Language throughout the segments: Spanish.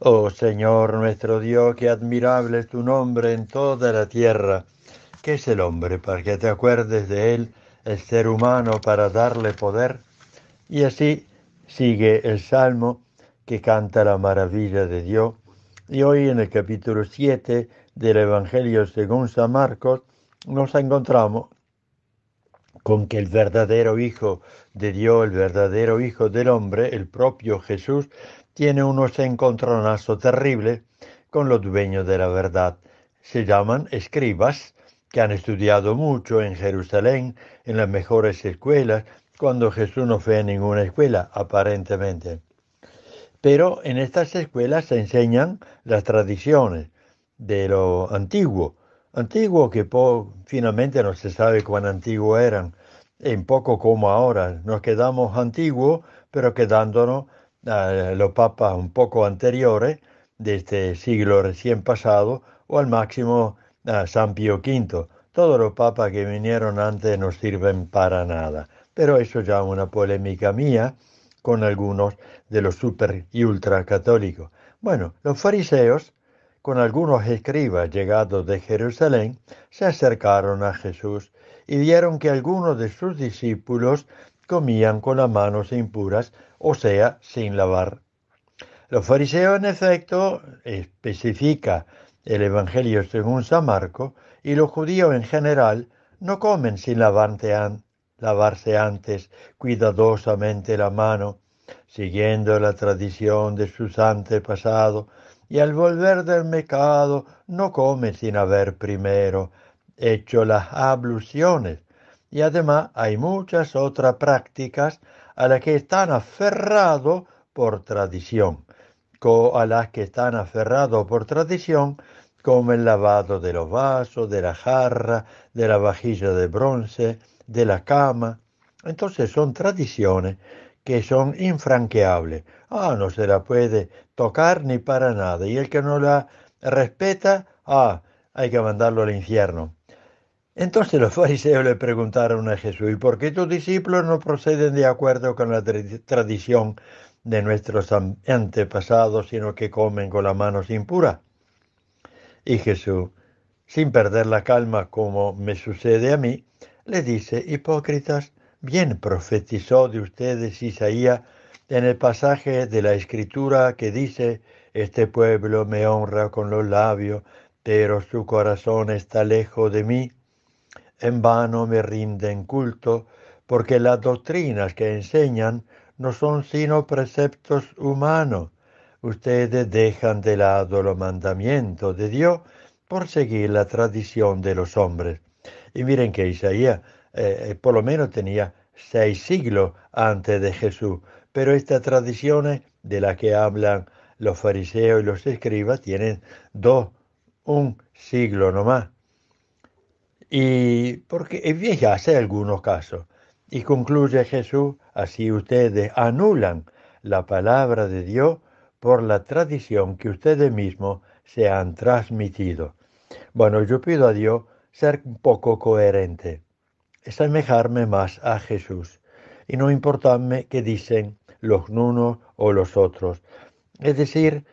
Oh Señor nuestro Dios, qué admirable es tu nombre en toda la tierra. ¿Qué es el hombre para que te acuerdes de él, el ser humano para darle poder? Y así sigue el Salmo que canta la maravilla de Dios. Y hoy en el capítulo 7 del Evangelio según San Marcos nos encontramos con que el verdadero Hijo de Dios, el verdadero Hijo del hombre, el propio Jesús, tiene unos encontronazos terribles con los dueños de la verdad. Se llaman escribas, que han estudiado mucho en Jerusalén, en las mejores escuelas, cuando Jesús no fue en ninguna escuela, aparentemente. Pero en estas escuelas se enseñan las tradiciones de lo antiguo, antiguo que finalmente no se sabe cuán antiguo eran, en poco como ahora. Nos quedamos antiguos, pero quedándonos eh, los papas un poco anteriores, de este siglo recién pasado, o al máximo eh, San Pío V. Todos los papas que vinieron antes no sirven para nada. Pero eso ya una polémica mía con algunos de los super y ultra católicos. Bueno, los fariseos con algunos escribas llegados de Jerusalén, se acercaron a Jesús y vieron que algunos de sus discípulos comían con las manos impuras, o sea, sin lavar. Los fariseos, en efecto, especifica el Evangelio según San Marco, y los judíos en general no comen sin lavarse antes cuidadosamente la mano, siguiendo la tradición de sus antepasados, y al volver del mercado no come sin haber primero hecho las abluciones. Y además hay muchas otras prácticas a las que están aferrado por tradición, a las que están aferrados por tradición, como el lavado de los vasos, de la jarra, de la vajilla de bronce, de la cama. Entonces son tradiciones que son infranqueables. Ah, no se la puede tocar ni para nada. Y el que no la respeta, ah, hay que mandarlo al infierno. Entonces los fariseos le preguntaron a Jesús, ¿y por qué tus discípulos no proceden de acuerdo con la tradición de nuestros antepasados, sino que comen con las manos impuras? Y Jesús, sin perder la calma como me sucede a mí, le dice, hipócritas, Bien profetizó de ustedes Isaías en el pasaje de la escritura que dice, este pueblo me honra con los labios, pero su corazón está lejos de mí. En vano me rinden culto, porque las doctrinas que enseñan no son sino preceptos humanos. Ustedes dejan de lado los mandamientos de Dios por seguir la tradición de los hombres. Y miren que Isaías eh, eh, por lo menos tenía seis siglos antes de Jesús. Pero estas tradiciones de las que hablan los fariseos y los escribas tienen dos, un siglo nomás. Y porque ya hace algunos casos. Y concluye Jesús, así ustedes anulan la palabra de Dios por la tradición que ustedes mismos se han transmitido. Bueno, yo pido a Dios ser un poco coherente semejarme más a Jesús y no importarme qué dicen los unos o los otros. Es decir,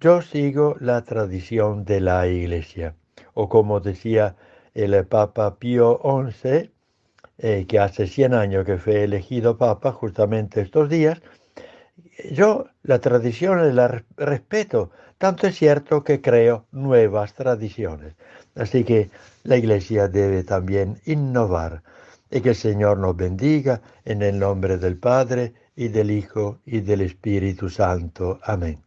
yo sigo la tradición de la Iglesia, o como decía el Papa Pío XI, eh, que hace 100 años que fue elegido Papa justamente estos días, yo la tradición la respeto, tanto es cierto que creo nuevas tradiciones. Así que la iglesia debe también innovar y que el Señor nos bendiga en el nombre del Padre y del Hijo y del Espíritu Santo. Amén.